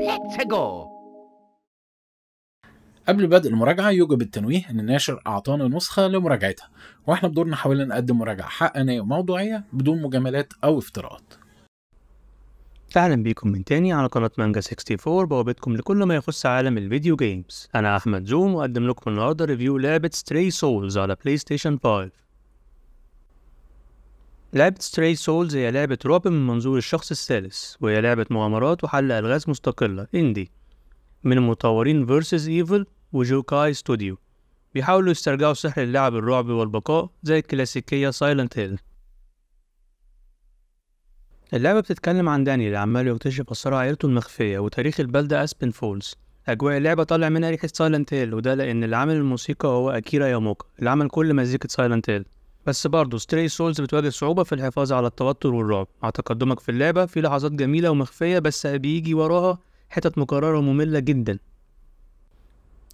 Let's go! قبل بدء المراجعة يوجب التنويه إن الناشر أعطانا نسخة لمراجعتها، وإحنا بدورنا حاولنا نقدم مراجعة حقانية وموضوعية بدون مجاملات أو افتراءات. أهلا بيكم من تاني على قناة مانجا 64 بوابتكم لكل ما يخص عالم الفيديو جيمز، أنا أحمد زوم وأقدم لكم النهاردة ريفيو لعبة ستري سولز على بلاي ستيشن 5. لعبة ستري سولز هي لعبة رعب من منظور الشخص الثالث وهي لعبة مغامرات وحل ألغاز مستقلة إندي من مطورين فيرسز ايفل وجوكاي ستوديو بيحاولوا يسترجعوا سحر اللعب الرعب والبقاء زي الكلاسيكية سايلنت هيل اللعبة بتتكلم عن دانيال عمال يكتشف أسرار عائلته المخفية وتاريخ البلدة أسبن فولز أجواء اللعبة طالع منها ريحة سايلنت هيل وده لأن اللي عامل الموسيقى هو أكيرا ياموكا اللي عمل كل مزيكة سايلنت هيل بس برضه ستري سولز بتواجه صعوبة في الحفاظ على التوتر والرعب مع تقدمك في اللعبة في لحظات جميلة ومخفية بس بيجي وراها حتت مكررة ومملة جدا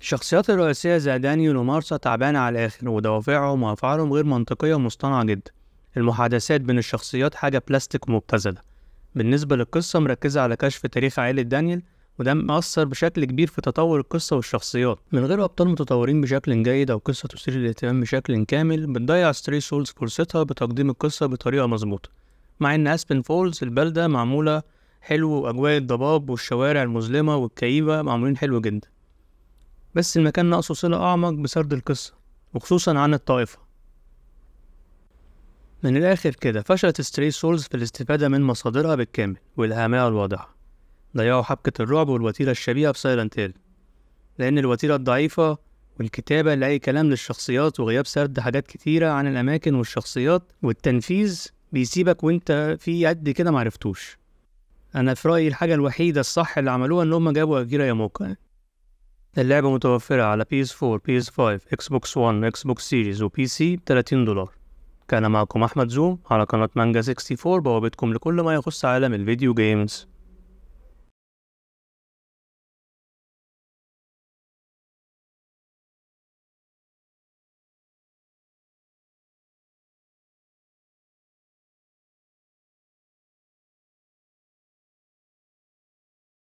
الشخصيات الرئيسية زي دانيال ومارسا تعبانة على الآخر ودوافعهم وأفعالهم غير منطقية ومصطنعة جدا المحادثات بين الشخصيات حاجة بلاستيك مبتذلة بالنسبة للقصة مركزة على كشف تاريخ عائلة دانيال وده مأثر بشكل كبير في تطور القصة والشخصيات من غير أبطال متطورين بشكل جيد أو قصة تثير الاهتمام بشكل كامل بتضيع ستري سولز فرصتها بتقديم القصة بطريقة مظبوطة مع إن أسبن فولز البلدة معمولة حلو وأجواء الضباب والشوارع المظلمة والكئيبة معمولين حلو جدا بس المكان ناقصه صلة أعمق بسرد القصة وخصوصا عن الطائفة من الآخر كده فشلت ستري سولز في الاستفادة من مصادرها بالكامل والأهمية الواضحة ضيعوا حبكة الرعب والوتيرة الشبيهة في سايلنت هيل لأن الوتيرة الضعيفة والكتابة اللي أي كلام للشخصيات وغياب سرد حاجات كتيرة عن الأماكن والشخصيات والتنفيذ بيسيبك وأنت في قد كده معرفتوش أنا في رأيي الحاجة الوحيدة الصح اللي عملوها إن هما جابوا أكيرا ياموكا اللعبة متوفرة على PS4, PS5, Xbox One, Xbox Series و PC ب 30 دولار كان معكم أحمد زوم على قناة مانجا 64 بوابتكم لكل ما يخص عالم الفيديو جيمز